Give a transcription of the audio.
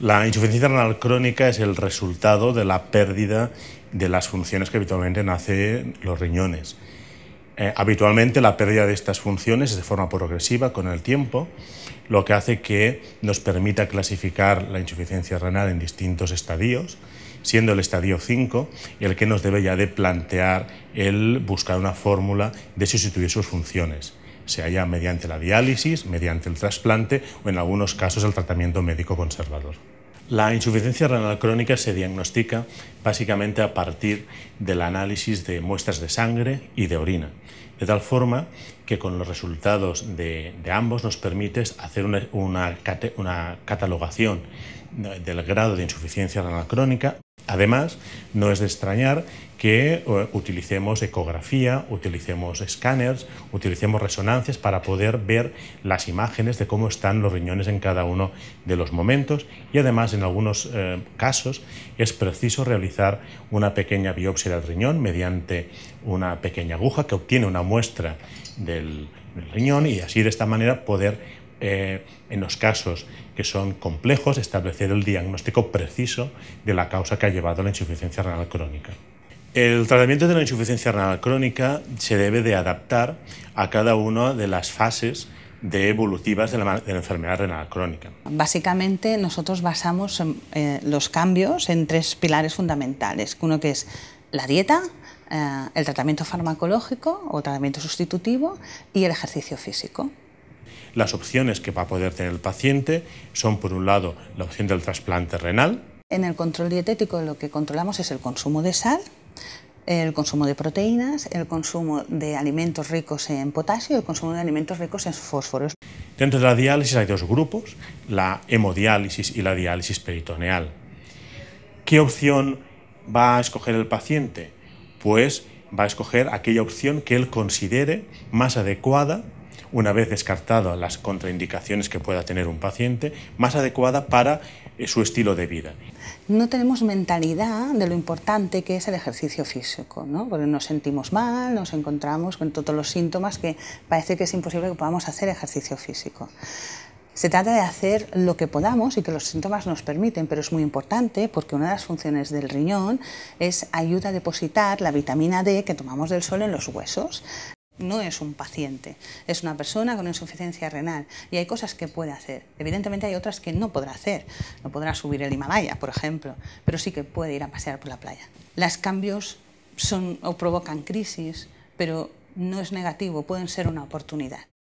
La insuficiencia renal crónica es el resultado de la pérdida de las funciones que habitualmente nacen los riñones. Eh, habitualmente la pérdida de estas funciones es de forma progresiva con el tiempo, lo que hace que nos permita clasificar la insuficiencia renal en distintos estadios, siendo el estadio 5 el que nos debe ya de plantear el buscar una fórmula de sustituir sus funciones se ya mediante la diálisis, mediante el trasplante o en algunos casos el tratamiento médico conservador. La insuficiencia renal crónica se diagnostica básicamente a partir del análisis de muestras de sangre y de orina, de tal forma que con los resultados de, ambos nos permite hacer una, una catalogación del grado de insuficiencia renal crónica. Además, no es de extrañar que eh, utilicemos ecografía, utilicemos escáneres, utilicemos resonancias para poder ver las imágenes de cómo están los riñones en cada uno de los momentos y además en algunos eh, casos es preciso realizar una pequeña biopsia del riñón mediante una pequeña aguja que obtiene una muestra del riñón y así de esta manera poder eh, en los casos que son complejos, establecer el diagnóstico preciso de la causa que ha llevado a la insuficiencia renal crónica. El tratamiento de la insuficiencia renal crónica se debe de adaptar a cada una de las fases evolutivas de la, enfermedad renal crónica. Básicamente nosotros basamos em, eh, los cambios en tres pilares fundamentales, uno que es la dieta, eh, el tratamiento farmacológico o tratamiento sustitutivo y el ejercicio físico. Las opciones que va a poder tener el paciente son, por un lado, la opción del trasplante renal. En el control dietético lo que controlamos es el consumo de sal, el consumo de proteínas, el consumo de alimentos ricos en potasio y el consumo de alimentos ricos en fósforos. Dentro de la diálisis hay dos grupos, la hemodiálisis y la diálisis peritoneal. ¿Qué opción va a escoger el paciente? Pues va a escoger aquella opción que él considere más adecuada una vez descartadas las contraindicaciones que pueda tener un paciente, más adecuada para eh, su estilo de vida. No tenemos mentalidad de lo importante que es el ejercicio físico, ¿no? porque nos sentimos mal, nos encontramos con todos los síntomas que parece que es imposible que podamos hacer ejercicio físico. Se trata de hacer lo que podamos y que los síntomas nos permiten, pero es muy importante porque una de las funciones del riñón es ayuda a depositar la vitamina D que tomamos del sol en los huesos no es un paciente, es una persona con insuficiencia renal y hay cosas que puede hacer. Evidentemente hay otras que no podrá hacer, no podrá subir el Himalaya, por ejemplo, pero sí que puede ir a pasear por la playa. Los cambios son o provocan crisis, pero no es negativo, pueden ser una oportunidad.